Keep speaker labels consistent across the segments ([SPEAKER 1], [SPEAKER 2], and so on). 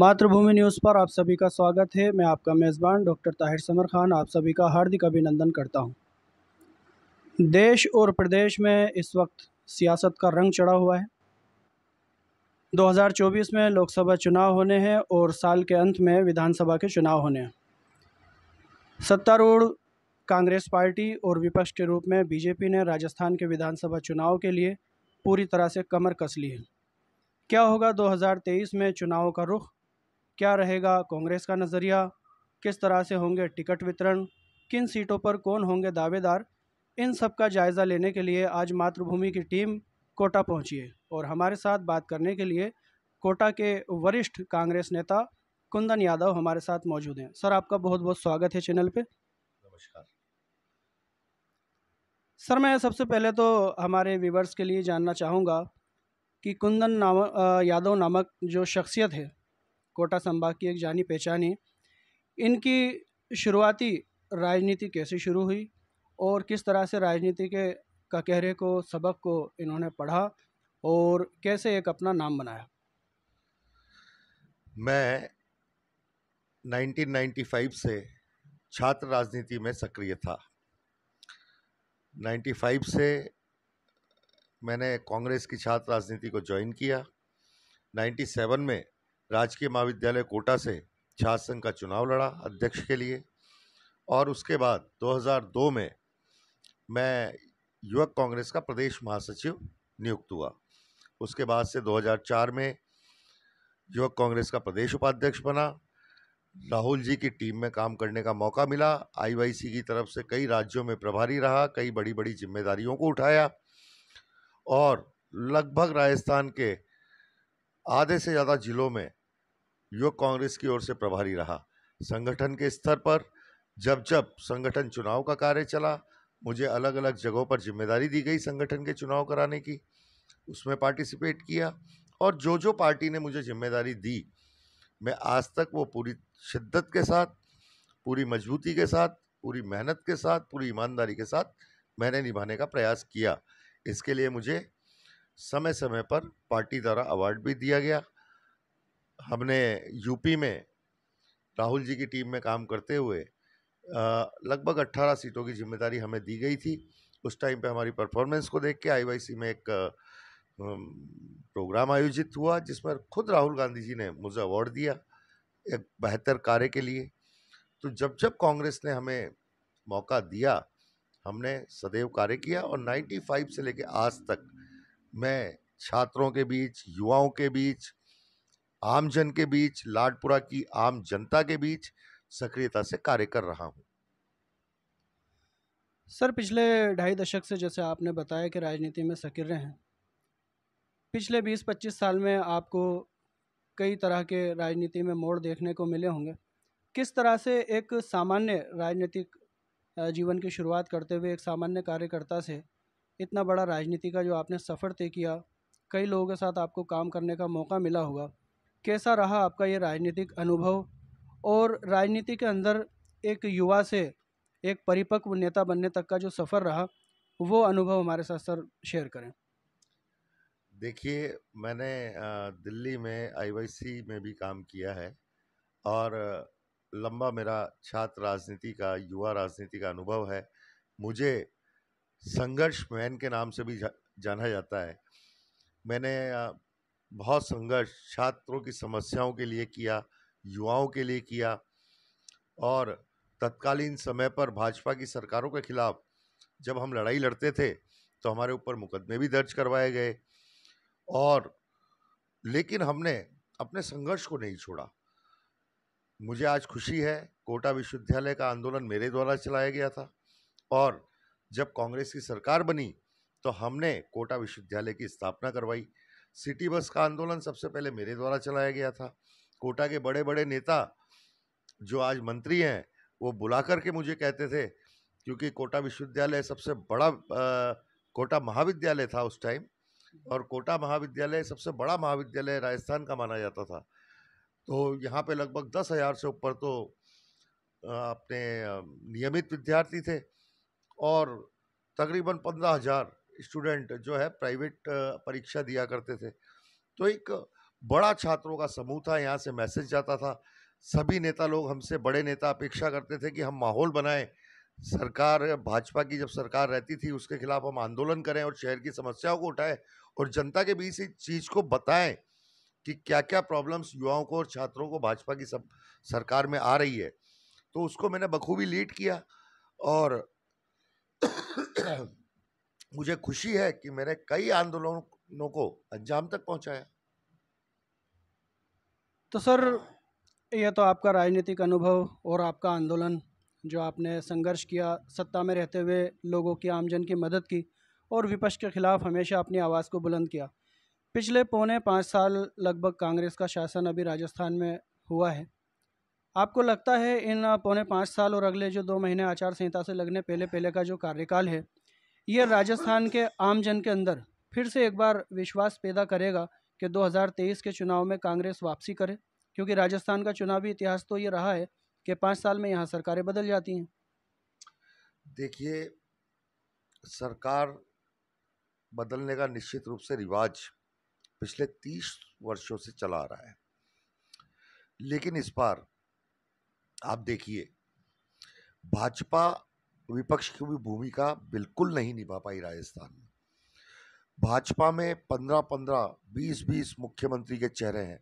[SPEAKER 1] मातृभूमि न्यूज़ पर आप सभी का स्वागत है मैं आपका मेज़बान डॉक्टर ताहिर समर खान आप सभी का हार्दिक अभिनंदन करता हूं। देश और प्रदेश में इस वक्त सियासत का रंग चढ़ा हुआ है 2024 में लोकसभा चुनाव होने हैं और साल के अंत में विधानसभा के चुनाव होने हैं सत्तारूढ़ कांग्रेस पार्टी और विपक्ष के रूप में बीजेपी ने राजस्थान के विधानसभा चुनाव के लिए पूरी तरह से कमर कस ली है क्या होगा 2023 में चुनाव का रुख क्या रहेगा कांग्रेस का नज़रिया किस तरह से होंगे टिकट वितरण किन सीटों पर कौन होंगे दावेदार इन सब का जायज़ा लेने के लिए आज मातृभूमि की टीम कोटा पहुंची है और हमारे साथ बात करने के लिए कोटा के वरिष्ठ कांग्रेस नेता कुंदन यादव हमारे साथ मौजूद हैं सर आपका बहुत बहुत स्वागत है चैनल पर नमस्कार सर मैं सबसे पहले तो हमारे व्यूवर्स के लिए जानना चाहूँगा कि कुंदन नाम यादव नामक जो शख्सियत है कोटा संभाग की एक जानी पहचानी इनकी शुरुआती राजनीति कैसे शुरू हुई और किस तरह से राजनीति के ककहरे कहरे को सबक को इन्होंने पढ़ा और कैसे एक अपना नाम बनाया
[SPEAKER 2] मैं 1995 से छात्र राजनीति में सक्रिय था 95 से मैंने कांग्रेस की छात्र राजनीति को ज्वाइन किया 97 में राजकीय महाविद्यालय कोटा से छात्र संघ का चुनाव लड़ा अध्यक्ष के लिए और उसके बाद 2002 में मैं युवक कांग्रेस का प्रदेश महासचिव नियुक्त हुआ उसके बाद से 2004 में युवक कांग्रेस का प्रदेश उपाध्यक्ष बना राहुल जी की टीम में काम करने का मौका मिला आईवाईसी की तरफ से कई राज्यों में प्रभारी रहा कई बड़ी बड़ी जिम्मेदारियों को उठाया और लगभग राजस्थान के आधे से ज़्यादा जिलों में युवक कांग्रेस की ओर से प्रभारी रहा संगठन के स्तर पर जब जब संगठन चुनाव का कार्य चला मुझे अलग अलग जगहों पर जिम्मेदारी दी गई संगठन के चुनाव कराने की उसमें पार्टिसिपेट किया और जो जो पार्टी ने मुझे जिम्मेदारी दी मैं आज तक वो पूरी शिद्दत के साथ पूरी मजबूती के साथ पूरी मेहनत के साथ पूरी ईमानदारी के साथ मैंने निभाने का प्रयास किया इसके लिए मुझे समय समय पर पार्टी द्वारा अवार्ड भी दिया गया हमने यूपी में राहुल जी की टीम में काम करते हुए लगभग 18 सीटों की जिम्मेदारी हमें दी गई थी उस टाइम पे हमारी परफॉर्मेंस को देख के आईवाईसी में एक प्रोग्राम आयोजित हुआ जिसमें खुद राहुल गांधी जी ने मुझे अवार्ड दिया एक बेहतर कार्य के लिए तो जब जब कांग्रेस ने हमें मौका दिया हमने सदैव कार्य किया और 95 से लेकर आज तक मैं छात्रों के बीच युवाओं के बीच आमजन के बीच लाडपुरा की आम जनता के बीच सक्रियता से कार्य कर रहा हूं
[SPEAKER 1] सर पिछले ढाई दशक से जैसे आपने बताया कि राजनीति में सक्रिय हैं पिछले 20-25 साल में आपको कई तरह के राजनीति में मोड़ देखने को मिले होंगे किस तरह से एक सामान्य राजनीतिक जीवन की शुरुआत करते हुए एक सामान्य कार्यकर्ता से इतना बड़ा राजनीति का जो आपने सफ़र तय किया कई लोगों के साथ आपको काम करने का मौका मिला होगा कैसा रहा आपका ये राजनीतिक अनुभव और राजनीति के अंदर एक युवा से एक परिपक्व नेता बनने तक का जो सफ़र रहा वो अनुभव हमारे साथ सर शेयर करें
[SPEAKER 2] देखिए मैंने दिल्ली में आईवाईसी में भी काम किया है और लंबा मेरा छात्र राजनीति का युवा राजनीति का अनुभव है मुझे संघर्ष मैन के नाम से भी जाना जाता है मैंने बहुत संघर्ष छात्रों की समस्याओं के लिए किया युवाओं के लिए किया और तत्कालीन समय पर भाजपा की सरकारों के खिलाफ जब हम लड़ाई लड़ते थे तो हमारे ऊपर मुकदमे भी दर्ज करवाए गए और लेकिन हमने अपने संघर्ष को नहीं छोड़ा मुझे आज खुशी है कोटा विश्वविद्यालय का आंदोलन मेरे द्वारा चलाया गया था और जब कांग्रेस की सरकार बनी तो हमने कोटा विश्वविद्यालय की स्थापना करवाई सिटी बस का आंदोलन सबसे पहले मेरे द्वारा चलाया गया था कोटा के बड़े बड़े नेता जो आज मंत्री हैं वो बुला करके मुझे कहते थे क्योंकि कोटा विश्वविद्यालय सबसे बड़ा आ, कोटा महाविद्यालय था उस टाइम और कोटा महाविद्यालय सबसे बड़ा महाविद्यालय राजस्थान का माना जाता था तो यहाँ पे लगभग दस हज़ार से ऊपर तो अपने नियमित विद्यार्थी थे और तकरीबन पंद्रह हज़ार स्टूडेंट जो है प्राइवेट परीक्षा दिया करते थे तो एक बड़ा छात्रों का समूह था यहाँ से मैसेज जाता था सभी नेता लोग हमसे बड़े नेता अपेक्षा करते थे कि हम माहौल बनाएं सरकार भाजपा की जब सरकार रहती थी उसके खिलाफ हम आंदोलन करें और शहर की समस्याओं को उठाएं और जनता के बीच इस चीज़ को बताएं कि क्या क्या प्रॉब्लम्स युवाओं को और छात्रों को भाजपा की सब सरकार में आ रही है तो उसको मैंने बखूबी लीड किया और मुझे खुशी है कि मैंने कई आंदोलनों को अंजाम तक पहुंचाया
[SPEAKER 1] तो सर यह तो आपका राजनीतिक अनुभव और आपका आंदोलन जो आपने संघर्ष किया सत्ता में रहते हुए लोगों की आमजन की मदद की और विपक्ष के खिलाफ हमेशा अपनी आवाज़ को बुलंद किया पिछले पौने पाँच साल लगभग कांग्रेस का शासन अभी राजस्थान में हुआ है आपको लगता है इन पौने पाँच साल और अगले जो दो महीने आचार संहिता से लगने पहले पहले का जो कार्यकाल है ये राजस्थान के आमजन के अंदर फिर से एक बार विश्वास पैदा करेगा कि 2023 के चुनाव में कांग्रेस वापसी करे क्योंकि राजस्थान का चुनावी इतिहास तो ये रहा है कि पाँच साल में यहाँ सरकारें बदल जाती हैं
[SPEAKER 2] देखिए सरकार बदलने का निश्चित रूप से रिवाज पिछले तीस वर्षों से चला आ रहा है लेकिन इस बार आप देखिए भाजपा विपक्ष की भी भूमिका बिल्कुल नहीं निभा पाई राजस्थान में भाजपा में पंद्रह पंद्रह बीस बीस मुख्यमंत्री के चेहरे हैं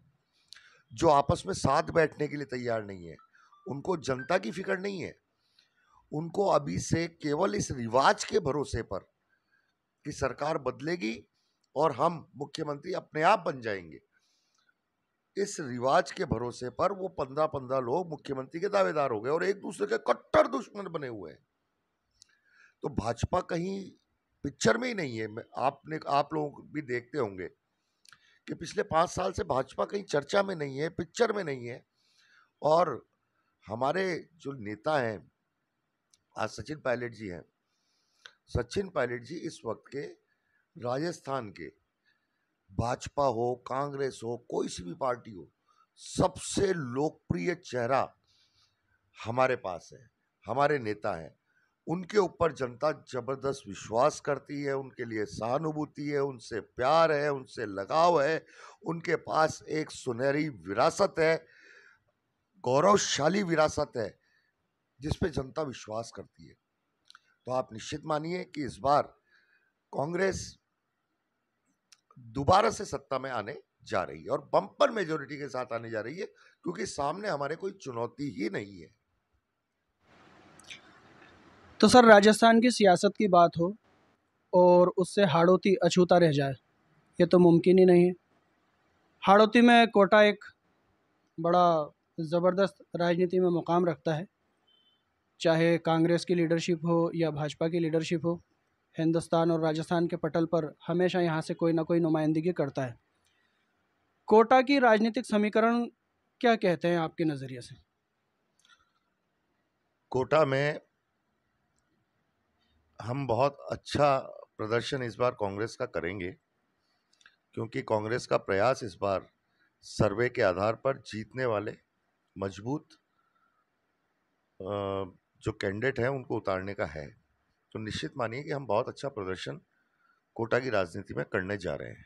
[SPEAKER 2] जो आपस में साथ बैठने के लिए तैयार नहीं है उनको जनता की फिक्र नहीं है उनको अभी से केवल इस रिवाज के भरोसे पर कि सरकार बदलेगी और हम मुख्यमंत्री अपने आप बन जाएंगे इस रिवाज के भरोसे पर वो पंद्रह पंद्रह लोग मुख्यमंत्री के दावेदार हो गए और एक दूसरे के कट्टर दुश्मन बने हुए हैं तो भाजपा कहीं पिक्चर में ही नहीं है आपने आप लोग भी देखते होंगे कि पिछले पाँच साल से भाजपा कहीं चर्चा में नहीं है पिक्चर में नहीं है और हमारे जो नेता हैं आज सचिन पायलट जी हैं सचिन पायलट जी इस वक्त के राजस्थान के भाजपा हो कांग्रेस हो कोई सी भी पार्टी हो सबसे लोकप्रिय चेहरा हमारे पास है हमारे नेता हैं उनके ऊपर जनता जबरदस्त विश्वास करती है उनके लिए सहानुभूति है उनसे प्यार है उनसे लगाव है उनके पास एक सुनहरी विरासत है गौरवशाली विरासत है जिस पे जनता विश्वास करती है तो आप निश्चित मानिए कि इस बार कांग्रेस दोबारा से सत्ता में आने जा रही है और बम्पर मेजोरिटी के साथ आने जा रही है क्योंकि सामने हमारे कोई चुनौती ही नहीं है
[SPEAKER 1] तो सर राजस्थान की सियासत की बात हो और उससे हाड़ौती अछूता रह जाए ये तो मुमकिन ही नहीं है हाड़ौती में कोटा एक बड़ा ज़बरदस्त राजनीति में मुकाम रखता है चाहे कांग्रेस की लीडरशिप हो या भाजपा की लीडरशिप हो हिंदुस्तान और राजस्थान के पटल पर हमेशा यहाँ से कोई ना कोई नुमाइंदगी करता है कोटा की राजनीतिक समीकरण क्या कहते हैं आपके नज़रिए से
[SPEAKER 2] कोटा में हम बहुत अच्छा प्रदर्शन इस बार कांग्रेस का करेंगे क्योंकि कांग्रेस का प्रयास इस बार सर्वे के आधार पर जीतने वाले मजबूत जो कैंडिडेट हैं उनको उतारने का है तो निश्चित मानिए कि हम बहुत अच्छा प्रदर्शन कोटा की राजनीति में करने जा रहे हैं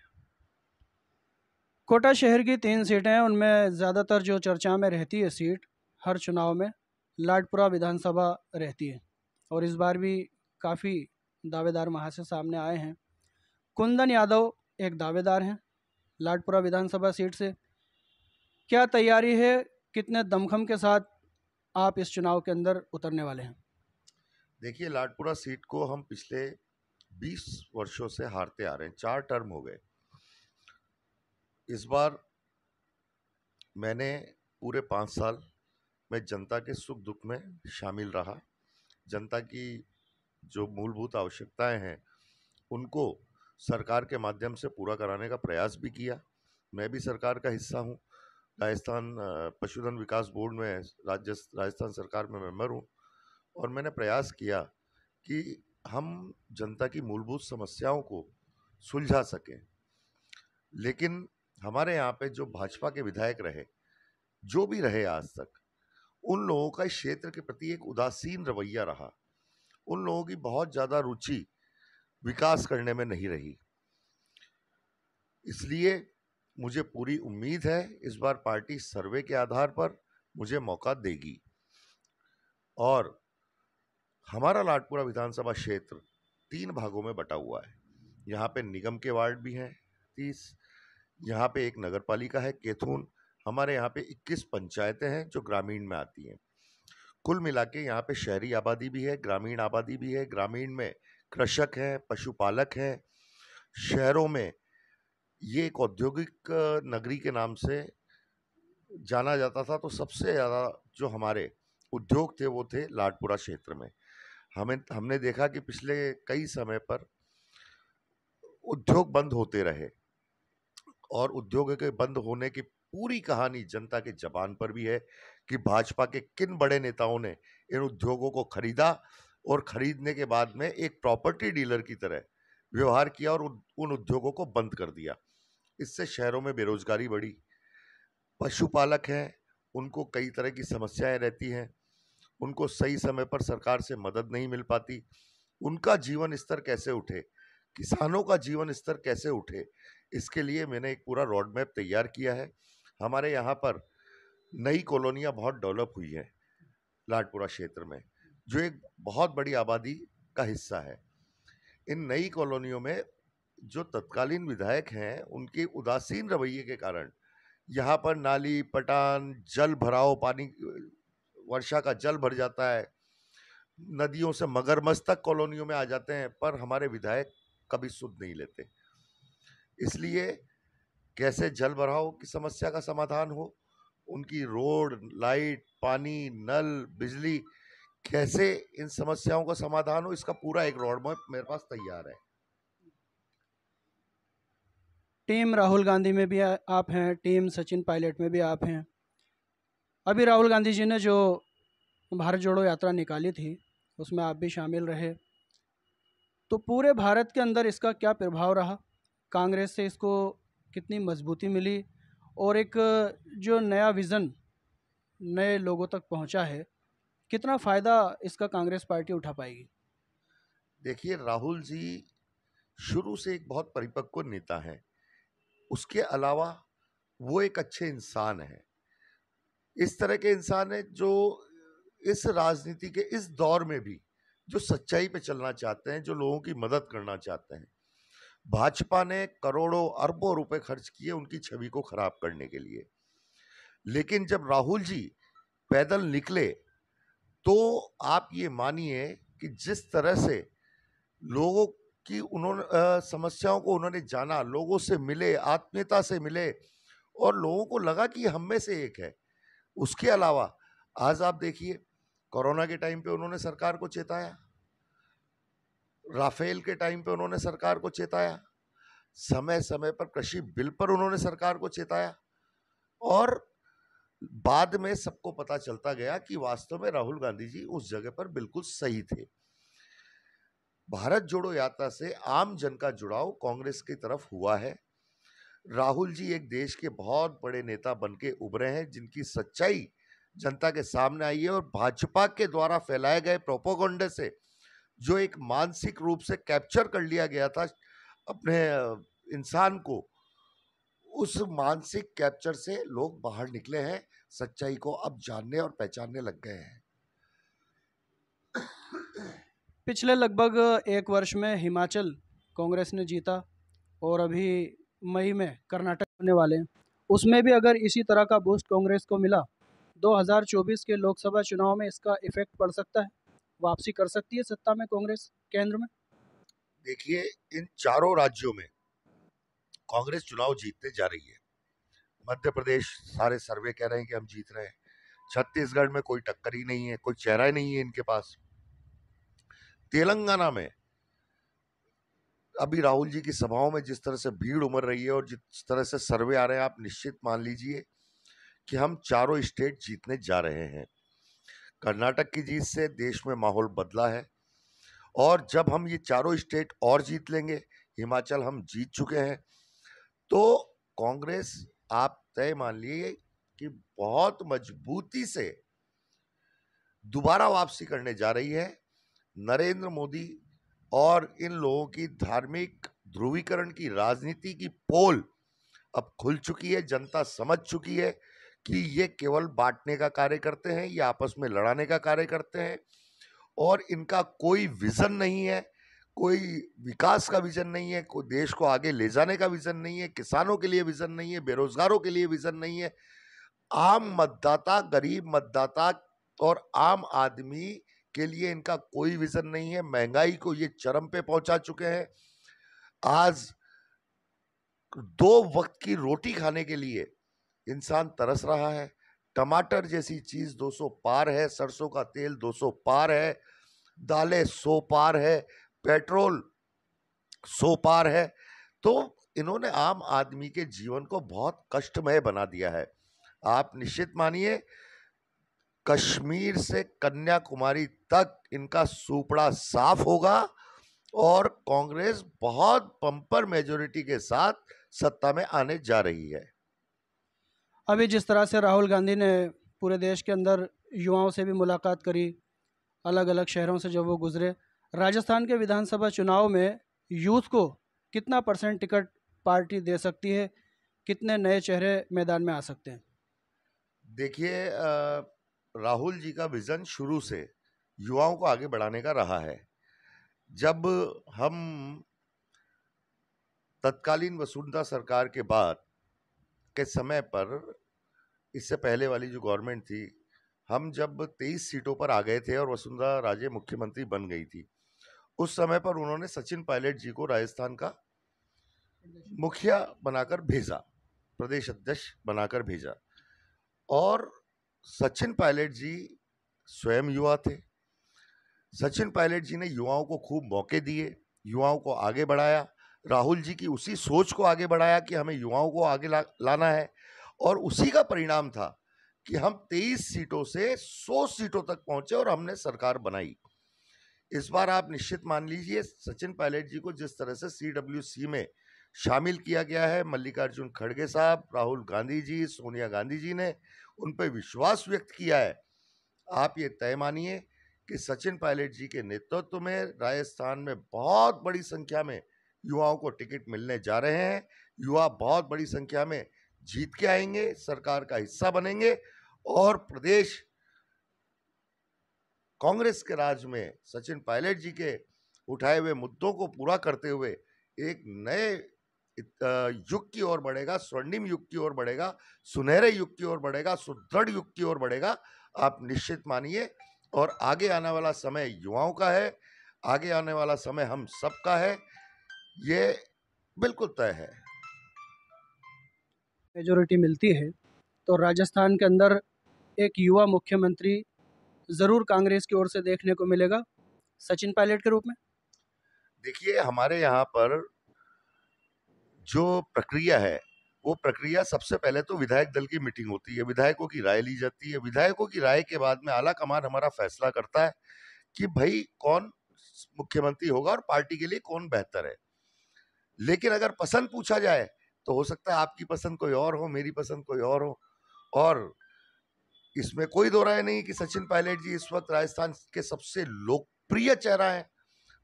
[SPEAKER 1] कोटा शहर की तीन सीटें हैं उनमें ज़्यादातर जो चर्चा में रहती है सीट हर चुनाव में लाडपुरा विधानसभा रहती है और इस बार भी काफ़ी दावेदार वहाँ से सामने आए हैं कुंदन यादव एक दावेदार हैं लाडपुरा विधानसभा सीट से क्या तैयारी है कितने दमखम के साथ आप इस चुनाव के अंदर उतरने वाले हैं
[SPEAKER 2] देखिए लाडपुरा सीट को हम पिछले 20 वर्षों से हारते आ रहे हैं चार टर्म हो गए इस बार मैंने पूरे पाँच साल मैं जनता के सुख दुख में शामिल रहा जनता की जो मूलभूत आवश्यकताएं हैं उनको सरकार के माध्यम से पूरा कराने का प्रयास भी किया मैं भी सरकार का हिस्सा हूँ राजस्थान पशुधन विकास बोर्ड में राज्य राजस्थान सरकार में मेंबर हूँ और मैंने प्रयास किया कि हम जनता की मूलभूत समस्याओं को सुलझा सकें लेकिन हमारे यहाँ पे जो भाजपा के विधायक रहे जो भी रहे आज तक उन लोगों का इस क्षेत्र के प्रति एक उदासीन रवैया रहा उन लोगों की बहुत ज़्यादा रुचि विकास करने में नहीं रही इसलिए मुझे पूरी उम्मीद है इस बार पार्टी सर्वे के आधार पर मुझे मौका देगी और हमारा लाटपुरा विधानसभा क्षेत्र तीन भागों में बटा हुआ है यहाँ पे निगम के वार्ड भी हैं तीस यहाँ पे एक नगर पालिका है केथून हमारे यहाँ पे 21 पंचायतें हैं जो ग्रामीण में आती हैं कुल मिला के यहाँ पे शहरी आबादी भी है ग्रामीण आबादी भी है ग्रामीण में कृषक हैं पशुपालक हैं शहरों में ये एक औद्योगिक नगरी के नाम से जाना जाता था तो सबसे ज़्यादा जो हमारे उद्योग थे वो थे लाडपुरा क्षेत्र में हमें हमने देखा कि पिछले कई समय पर उद्योग बंद होते रहे और उद्योग के बंद होने की पूरी कहानी जनता के जबान पर भी है कि भाजपा के किन बड़े नेताओं ने इन उद्योगों को खरीदा और खरीदने के बाद में एक प्रॉपर्टी डीलर की तरह व्यवहार किया और उन उद्योगों को बंद कर दिया इससे शहरों में बेरोजगारी बढ़ी पशुपालक हैं उनको कई तरह की समस्याएं रहती हैं उनको सही समय पर सरकार से मदद नहीं मिल पाती उनका जीवन स्तर कैसे उठे किसानों का जीवन स्तर कैसे उठे इसके लिए मैंने एक पूरा रोड मैप तैयार किया है हमारे यहाँ पर नई कॉलोनियाँ बहुत डेवलप हुई हैं लाडपुरा क्षेत्र में जो एक बहुत बड़ी आबादी का हिस्सा है इन नई कॉलोनियों में जो तत्कालीन विधायक हैं उनके उदासीन रवैये के कारण यहाँ पर नाली पटान जल भराव पानी वर्षा का जल भर जाता है नदियों से मगरमच्छ तक कॉलोनियों में आ जाते हैं पर हमारे विधायक कभी सुध नहीं लेते इसलिए कैसे जल भराव की समस्या का समाधान हो उनकी रोड लाइट पानी नल बिजली कैसे इन समस्याओं का समाधान हो इसका पूरा एक रोड मैप मेरे पास तैयार है
[SPEAKER 1] टीम राहुल गांधी में भी आप हैं टीम सचिन पायलट में भी आप हैं अभी राहुल गांधी जी ने जो भारत जोड़ो यात्रा निकाली थी उसमें आप भी शामिल रहे तो पूरे भारत के अंदर इसका क्या प्रभाव रहा कांग्रेस से इसको कितनी मजबूती मिली और एक जो नया विज़न नए लोगों तक पहुंचा है कितना फ़ायदा इसका कांग्रेस पार्टी उठा पाएगी
[SPEAKER 2] देखिए राहुल जी शुरू से एक बहुत परिपक्व नेता है उसके अलावा वो एक अच्छे इंसान है इस तरह के इंसान है जो इस राजनीति के इस दौर में भी जो सच्चाई पे चलना चाहते हैं जो लोगों की मदद करना चाहते हैं भाजपा ने करोड़ों अरबों रुपए खर्च किए उनकी छवि को खराब करने के लिए लेकिन जब राहुल जी पैदल निकले तो आप ये मानिए कि जिस तरह से लोगों की उन्होंने समस्याओं को उन्होंने जाना लोगों से मिले आत्मीयता से मिले और लोगों को लगा कि हम में से एक है उसके अलावा आज आप देखिए कोरोना के टाइम पे उन्होंने सरकार को चेताया राफेल के टाइम पे उन्होंने सरकार को चेताया समय समय पर कृषि बिल पर उन्होंने सरकार को चेताया और बाद में सबको पता चलता गया कि वास्तव में राहुल गांधी जी उस जगह पर बिल्कुल सही थे भारत जोड़ो यात्रा से आम जन का जुड़ाव कांग्रेस की तरफ हुआ है राहुल जी एक देश के बहुत बड़े नेता बन के उभरे हैं जिनकी सच्चाई जनता के सामने आई है और भाजपा के द्वारा फैलाए गए प्रोपोगंडे से जो एक मानसिक रूप से कैप्चर कर लिया गया था अपने इंसान को उस मानसिक कैप्चर से लोग बाहर निकले हैं सच्चाई को अब जानने और पहचानने लग गए हैं
[SPEAKER 1] पिछले लगभग एक वर्ष में हिमाचल कांग्रेस ने जीता और अभी मई में कर्नाटक होने वाले हैं उसमें भी अगर इसी तरह का बूस्ट कांग्रेस को मिला 2024 के लोकसभा चुनाव में इसका इफेक्ट पड़ सकता है वापसी कर सकती है सत्ता में कांग्रेस केंद्र में देखिए
[SPEAKER 2] इन चारों राज्यों में कांग्रेस चुनाव जीतने जा रही है मध्य प्रदेश सारे सर्वे कह रहे हैं कि हम जीत रहे हैं छत्तीसगढ़ में कोई टक्कर ही नहीं है कोई चेहरा ही नहीं है इनके पास तेलंगाना में अभी राहुल जी की सभाओं में जिस तरह से भीड़ उमड़ रही है और जिस तरह से सर्वे आ रहे हैं आप निश्चित मान लीजिए कि हम चारों स्टेट जीतने जा रहे हैं कर्नाटक की जीत से देश में माहौल बदला है और जब हम ये चारों स्टेट और जीत लेंगे हिमाचल हम जीत चुके हैं तो कांग्रेस आप तय मान लिए कि बहुत मजबूती से दोबारा वापसी करने जा रही है नरेंद्र मोदी और इन लोगों की धार्मिक ध्रुवीकरण की राजनीति की पोल अब खुल चुकी है जनता समझ चुकी है कि ये केवल बांटने का कार्य करते हैं ये आपस में लड़ाने का कार्य करते हैं और इनका कोई विज़न नहीं है कोई विकास का विज़न नहीं है कोई देश को आगे ले जाने का विज़न नहीं है किसानों के लिए विज़न नहीं है बेरोज़गारों के लिए विज़न नहीं है आम मतदाता गरीब मतदाता और आम आदमी के लिए इनका कोई विज़न नहीं है महंगाई को ये चरम पे पहुंचा चुके हैं आज दो वक्त की रोटी खाने के लिए इंसान तरस रहा है टमाटर जैसी चीज़ 200 पार है सरसों का तेल 200 पार है दालें 100 पार है पेट्रोल 100 पार है तो इन्होंने आम आदमी के जीवन को बहुत कष्टमय बना दिया है आप निश्चित मानिए कश्मीर से कन्याकुमारी तक इनका सुपड़ा साफ होगा और कांग्रेस बहुत पंपर मेजोरिटी के साथ सत्ता में आने जा रही है
[SPEAKER 1] अभी जिस तरह से राहुल गांधी ने पूरे देश के अंदर युवाओं से भी मुलाकात करी अलग अलग शहरों से जब वो गुजरे राजस्थान के विधानसभा चुनाव में यूथ को कितना परसेंट टिकट पार्टी दे सकती है कितने नए चेहरे मैदान में आ सकते हैं
[SPEAKER 2] देखिए राहुल जी का विज़न शुरू से युवाओं को आगे बढ़ाने का रहा है जब हम तत्कालीन वसुंधरा सरकार के बाद के समय पर इससे पहले वाली जो गवर्नमेंट थी हम जब तेईस सीटों पर आ गए थे और वसुंधरा राजे मुख्यमंत्री बन गई थी उस समय पर उन्होंने सचिन पायलट जी को राजस्थान का मुखिया बनाकर भेजा प्रदेश अध्यक्ष बनाकर भेजा और सचिन पायलट जी स्वयं युवा थे सचिन पायलट जी ने युवाओं को खूब मौके दिए युवाओं को आगे बढ़ाया राहुल जी की उसी सोच को आगे बढ़ाया कि हमें युवाओं को आगे ला, लाना है और उसी का परिणाम था कि हम 23 सीटों से 100 सीटों तक पहुंचे और हमने सरकार बनाई इस बार आप निश्चित मान लीजिए सचिन पायलट जी को जिस तरह से सी में शामिल किया गया है मल्लिकार्जुन खड़गे साहब राहुल गांधी जी सोनिया गांधी जी ने उन पर विश्वास व्यक्त किया है आप ये तय मानिए कि सचिन पायलट जी के नेतृत्व में राजस्थान में बहुत बड़ी संख्या में युवाओं को टिकट मिलने जा रहे हैं युवा बहुत बड़ी संख्या में जीत के आएंगे सरकार का हिस्सा बनेंगे और प्रदेश कांग्रेस के राज में सचिन पायलट जी के उठाए हुए मुद्दों को पूरा करते हुए एक नए युग की ओर बढ़ेगा स्वर्णिम युग की ओर बढ़ेगा सुनहरे युग की ओर बढ़ेगा सुदृढ़ युग की ओर बढ़ेगा आप निश्चित मानिए और आगे आने वाला समय युवाओं का है आगे आने वाला समय हम सबका है ये बिल्कुल तय है
[SPEAKER 1] मेजोरिटी मिलती है तो राजस्थान के अंदर एक युवा मुख्यमंत्री ज़रूर कांग्रेस की ओर से देखने को मिलेगा सचिन पायलट के रूप में
[SPEAKER 2] देखिए हमारे यहाँ पर जो प्रक्रिया है वो प्रक्रिया सबसे पहले तो विधायक दल की मीटिंग होती है विधायकों की राय ली जाती है विधायकों की राय के बाद में आला कमान हमारा फैसला करता है कि भाई कौन मुख्यमंत्री होगा और पार्टी के लिए कौन बेहतर है लेकिन अगर पसंद पूछा जाए तो हो सकता है आपकी पसंद कोई और हो मेरी पसंद कोई और हो और इसमें कोई दो राय नहीं कि सचिन पायलट जी इस वक्त राजस्थान के सबसे लोकप्रिय चेहरा है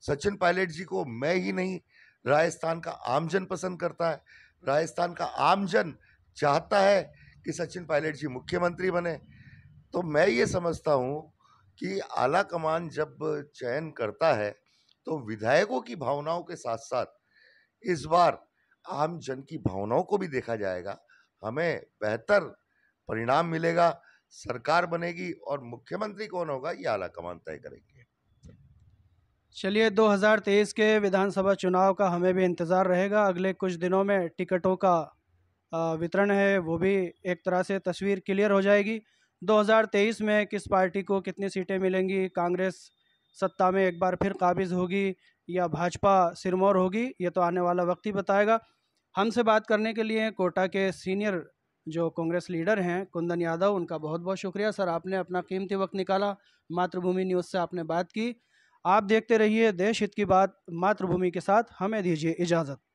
[SPEAKER 2] सचिन पायलट जी को मैं ही नहीं राजस्थान का आमजन पसंद करता है राजस्थान का आमजन चाहता है कि सचिन पायलट जी मुख्यमंत्री बने तो मैं ये समझता हूँ कि आला कमान जब चयन करता है तो विधायकों की भावनाओं के साथ साथ इस बार आम जन की भावनाओं को भी देखा जाएगा हमें बेहतर परिणाम मिलेगा सरकार बनेगी और मुख्यमंत्री कौन होगा ये आला कमान तय करेंगे
[SPEAKER 1] चलिए 2023 के विधानसभा चुनाव का हमें भी इंतज़ार रहेगा अगले कुछ दिनों में टिकटों का वितरण है वो भी एक तरह से तस्वीर क्लियर हो जाएगी 2023 में किस पार्टी को कितनी सीटें मिलेंगी कांग्रेस सत्ता में एक बार फिर काबिज होगी या भाजपा सिरमौर होगी ये तो आने वाला वक्त ही बताएगा हमसे बात करने के लिए कोटा के सीनियर जो कांग्रेस लीडर हैं कुंदन यादव उनका बहुत बहुत शुक्रिया सर आपने अपना कीमती वक्त निकाला मातृभूमि न्यूज़ से आपने बात की आप देखते रहिए देश हित की बात मातृभूमि के साथ हमें दीजिए इजाज़त